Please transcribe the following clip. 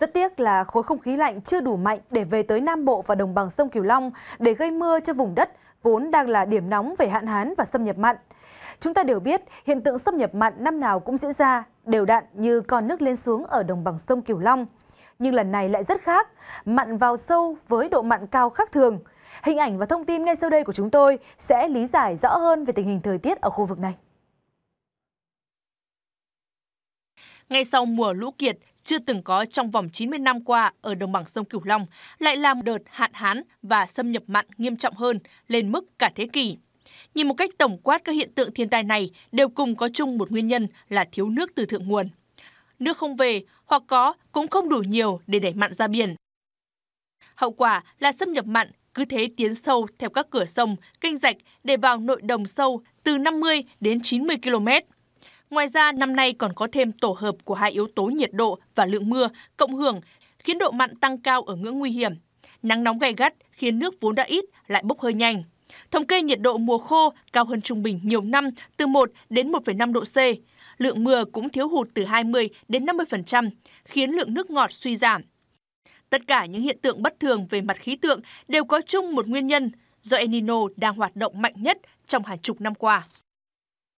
Rất tiếc là khối không khí lạnh chưa đủ mạnh để về tới Nam Bộ và đồng bằng sông cửu Long để gây mưa cho vùng đất vốn đang là điểm nóng về hạn hán và xâm nhập mặn. Chúng ta đều biết hiện tượng xâm nhập mặn năm nào cũng diễn ra đều đặn như con nước lên xuống ở đồng bằng sông cửu Long. Nhưng lần này lại rất khác, mặn vào sâu với độ mặn cao khác thường. Hình ảnh và thông tin ngay sau đây của chúng tôi sẽ lý giải rõ hơn về tình hình thời tiết ở khu vực này. Ngay sau mùa lũ kiệt, chưa từng có trong vòng 90 năm qua ở đồng bằng sông Cửu Long, lại làm đợt hạn hán và xâm nhập mặn nghiêm trọng hơn lên mức cả thế kỷ. Nhìn một cách tổng quát các hiện tượng thiên tai này đều cùng có chung một nguyên nhân là thiếu nước từ thượng nguồn. Nước không về hoặc có cũng không đủ nhiều để đẩy mặn ra biển. Hậu quả là xâm nhập mặn cứ thế tiến sâu theo các cửa sông, kênh rạch để vào nội đồng sâu từ 50 đến 90 km. Ngoài ra, năm nay còn có thêm tổ hợp của hai yếu tố nhiệt độ và lượng mưa cộng hưởng khiến độ mặn tăng cao ở ngưỡng nguy hiểm. Nắng nóng gay gắt khiến nước vốn đã ít lại bốc hơi nhanh. Thống kê nhiệt độ mùa khô cao hơn trung bình nhiều năm từ 1 đến 1,5 độ C. Lượng mưa cũng thiếu hụt từ 20 đến 50%, khiến lượng nước ngọt suy giảm. Tất cả những hiện tượng bất thường về mặt khí tượng đều có chung một nguyên nhân do El Nino đang hoạt động mạnh nhất trong hàng chục năm qua.